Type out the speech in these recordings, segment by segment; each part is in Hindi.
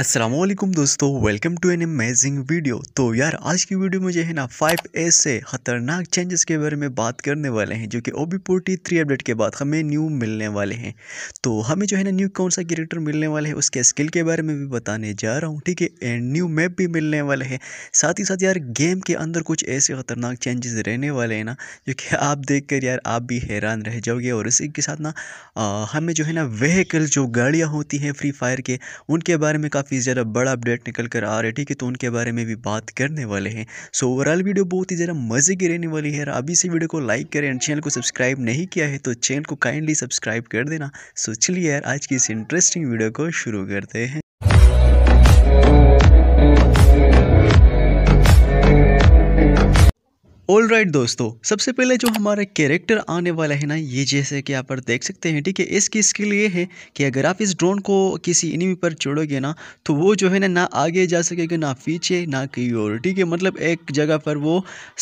असलम दोस्तों welcome to an amazing video तो यार आज की वीडियो में जो है ना 5A से ख़तरनाक चेंजेस के बारे में बात करने वाले हैं जो कि O B forty three update के बाद हमें न्यू मिलने वाले हैं तो हमें जो है ना न्यू कौन सा कैरेक्टर मिलने वाले हैं उसके स्किल के बारे में भी बताने जा रहा हूँ ठीक है एंड न्यू मैप भी मिलने वाले हैं साथ ही साथ यार गेम के अंदर कुछ ऐसे ख़तरनाक चेंजेस रहने वाले हैं ना जो कि आप देख कर यार आप भी हैरान रह जाओगे और इसी के साथ ना हमें जो है ना वहीकल जो गाड़ियाँ होती हैं फ्री फायर के उनके बारे में काफ़ी ज़्यादा बड़ा अपडेट निकल कर आ रहा है ठीक है तो उनके बारे में भी बात करने वाले हैं सो ओवरऑल वीडियो बहुत ही ज़्यादा मज़े की रहने वाली है अभी से वीडियो को लाइक करें एंड चैनल को सब्सक्राइब नहीं किया है तो चैनल को काइंडली सब्सक्राइब कर देना सो चलिए यार आज की इस इंटरेस्टिंग वीडियो को शुरू करते हैं ऑल राइट right, दोस्तों सबसे पहले जो हमारा कैरेक्टर आने वाला है ना ये जैसे कि आप पर देख सकते हैं ठीक है इसकी स्किल ये है कि अगर आप इस ड्रोन को किसी इनमी पर छोड़ोगे ना तो वो जो है ना ना आगे जा सकेगा ना पीछे ना कहीं और ठीक है मतलब एक जगह पर वो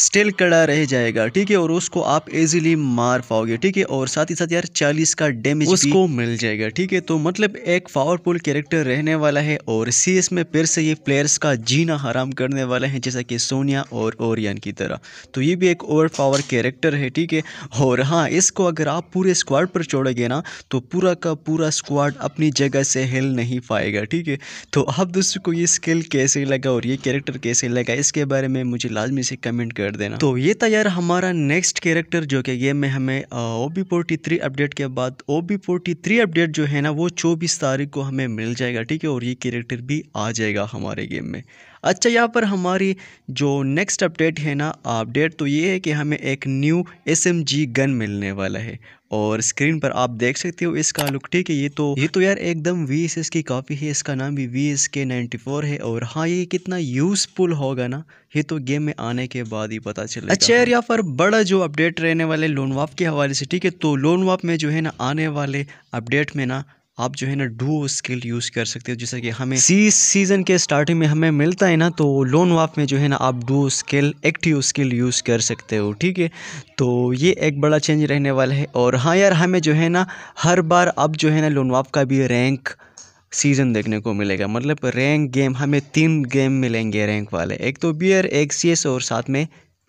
स्टिल कड़ा रह जाएगा ठीक है और उसको आप ईजिली मार पाओगे ठीक है और साथ ही साथ यार चालीस का डैमेज उसको मिल जाएगा ठीक है तो मतलब एक पावरफुल कैरेक्टर रहने वाला है और सी में फिर से ये प्लेयर्स का जीना हराम करने वाला है जैसा कि सोनिया और ओरियन की तरह तो तो ये भी एक ओवर पावर कैरेक्टर है ठीक है और हाँ इसको अगर आप पूरे स्क्वाड पर छोड़ोगे ना तो पूरा का पूरा स्क्वाड अपनी जगह से हिल नहीं पाएगा ठीक है तो आप दोस्तों को ये स्किल कैसे लगा और ये कैरेक्टर कैसे लगा इसके बारे में मुझे लाजमी से कमेंट कर देना तो ये था यार हमारा नेक्स्ट कैरेक्टर जो कि गेम में हमें O B forty three update के बाद O B forty three update जो है ना वो चौबीस तारीख को हमें मिल जाएगा ठीक है और ये कैरेक्टर भी आ जाएगा हमारे गेम में अच्छा यहाँ पर हमारी जो नेक्स्ट अपडेट है ना अपडेट तो ये है कि हमें एक new S M G gun मिलने वाला है और स्क्रीन पर आप देख सकते हो इसका लुक ठीक है ये तो ये तो यार एकदम वी एस एस की काफ़ी है इसका नाम भी V S K ninety four है और हाँ ये कितना यूज़फुल होगा ना ये तो गेम में आने के बाद ही पता चलेगा अच्छा यार यहाँ पर बड़ा जो अपडेट रहने वाले लोनवाप के हवाले से ठीक है तो लोनवाप में जो है ना आने वाले अपडेट में ना आप जो है ना डू स्किल यूज़ कर सकते हो जैसे कि हमें सी सीज़न के स्टार्टिंग में हमें मिलता है ना तो लोन वाफ में जो है ना आप do skill active skill use कर सकते हो ठीक है तो ये एक बड़ा चेंज रहने वाला है और हाँ यार हमें जो है ना हर बार अब जो है ना लोन वाफ का भी रैंक सीज़न देखने को मिलेगा मतलब रैंक गेम हमें तीन गेम मिलेंगे रैंक वाले एक तो बियर एक सी और साथ में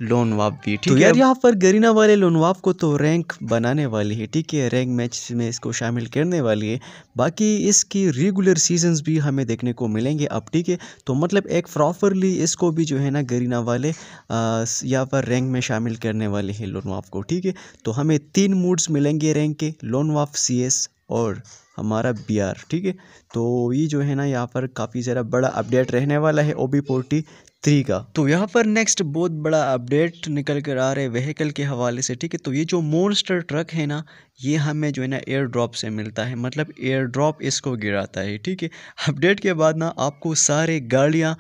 लोनवाब भी ठीक तो है यहाँ पर गरीना वाले लोनवाब को तो रैंक बनाने वाली है ठीक है रैंक मैच में इसको शामिल करने वाली है बाकी इसकी रेगुलर सीजन्स भी हमें देखने को मिलेंगे अब ठीक है तो मतलब एक प्रॉपरली इसको भी जो है ना गरीना वाले यहाँ पर रैंक में शामिल करने वाले हैं लोनवाब को ठीक है तो हमें तीन मूड्स मिलेंगे रैंक के लोनवाब सी और हमारा बी आर ठीक है तो ये जो है ना यहाँ पर काफ़ी ज़रा बड़ा अपडेट रहने वाला है ओ बी पोर्टी थ्री का तो यहाँ पर नेक्स्ट बहुत बड़ा अपडेट निकल कर आ रहे व्हीकल के हवाले से ठीक है तो ये जो मोनस्टर ट्रक है ना ये हमें जो है ना एयर ड्रॉप से मिलता है मतलब एयर ड्रॉप इसको गिराता है ठीक है अपडेट के बाद ना आपको सारे गाड़ियाँ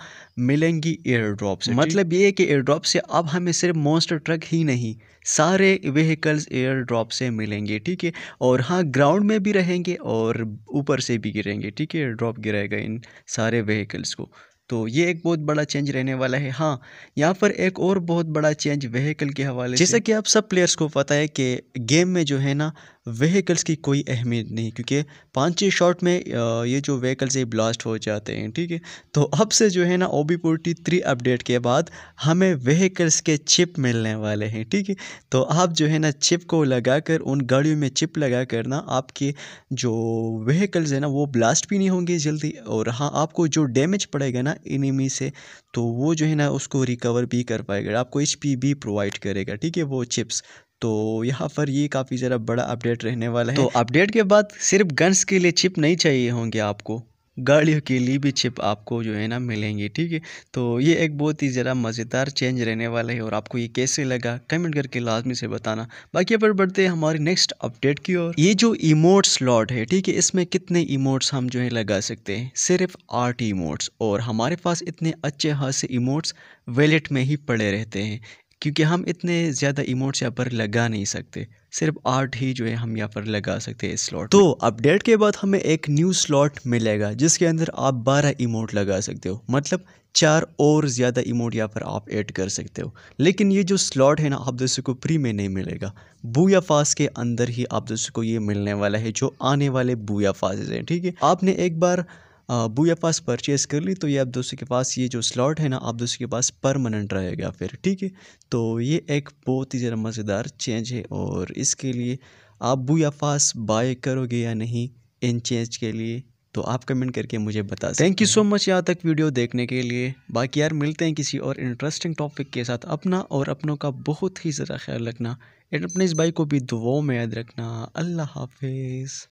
मिलेंगी एयर ड्रॉप से मतलब ये है कि एयर ड्रॉप से अब हमें सिर्फ मोस्टर ट्रक ही नहीं सारे व्हीकल्स एयर ड्रॉप से मिलेंगे ठीक है और हाँ ग्राउंड में भी रहेंगे और ऊपर से भी गिरेंगे ठीक है एयर ड्रॉप गिराएगा इन सारे व्हीकल्स को तो ये एक बहुत बड़ा चेंज रहने वाला है हाँ यहाँ पर एक और बहुत बड़ा चेंज व्हीकल के हवाले जैसे कि आप सब प्लेयर्स को पता है कि गेम में जो है ना व्हीकल्स की कोई अहमियत नहीं क्योंकि पाँच छः शॉट में ये जो व्हीकल्स ये ब्लास्ट हो जाते हैं ठीक है तो अब से जो है ना O B forty three update के बाद हमें व्हीकल्स के चिप मिलने वाले हैं ठीक है तो आप जो है ना चिप को लगा कर उन गाड़ियों में चिप लगा कर ना आपके जो व्हीकल्स है ना वो ब्लास्ट भी नहीं होंगे जल्दी और हाँ आपको जो डैमेज पड़ेगा ना इनिमी से तो वो जो है ना उसको रिकवर भी कर पाएगा आपको एच भी प्रोवाइड करेगा ठीक है वो चिप्स तो यहाँ पर ये काफ़ी ज़रा बड़ा अपडेट रहने वाला तो है तो अपडेट के बाद सिर्फ गन्स के लिए चिप नहीं चाहिए होंगे आपको गाड़ियों के लिए भी चिप आपको जो है ना मिलेंगी ठीक है तो ये एक बहुत ही ज़रा मज़ेदार चेंज रहने वाला है और आपको ये कैसे लगा कमेंट करके लाजमी से बताना बाकी पर बढ़ते हैं हमारे नेक्स्ट अपडेट की ओर ये जो इमोट स्लॉट है ठीक है इसमें कितने इमोट्स हम जो है लगा सकते हैं सिर्फ आठ इमोट्स और हमारे पास इतने अच्छे खासे इमोट्स वैलेट में ही पड़े रहते हैं क्योंकि हम इतने ज़्यादा इमोट्स यहाँ पर लगा नहीं सकते सिर्फ आठ ही जो है हम यहाँ पर लगा सकते हैं स्लॉट तो अपडेट के बाद हमें एक न्यू स्लॉट मिलेगा जिसके अंदर आप बारह इमोट लगा सकते हो मतलब चार और ज़्यादा इमोट यहाँ पर आप ऐड कर सकते हो लेकिन ये जो स्लॉट है ना आप दोस्तों को फ्री में नहीं मिलेगा बूया फास के अंदर ही आप दोस्तों को ये मिलने वाला है जो आने वाले बूया फासेज हैं ठीक है आपने एक बार बू या पास परचेज़ कर ली तो ये आप दोस्तों के पास ये जो स्लॉट है ना आप दोस्तों के पास परमानेंट रहेगा फिर ठीक है तो ये एक बहुत ही ज़रा मज़ेदार चेंज है और इसके लिए आप बू या पास बाय करोगे या नहीं इन चेंज के लिए तो आप कमेंट करके मुझे बता थैंक यू सो मच यहाँ तक वीडियो देखने के लिए बाकी यार मिलते हैं किसी और इंटरेस्टिंग टॉपिक के साथ अपना और अपनों का बहुत ही ज़रा ख्याल रखना एंड अपने इस भाई को भी दुआओं में याद रखना अल्लाह हाफिज़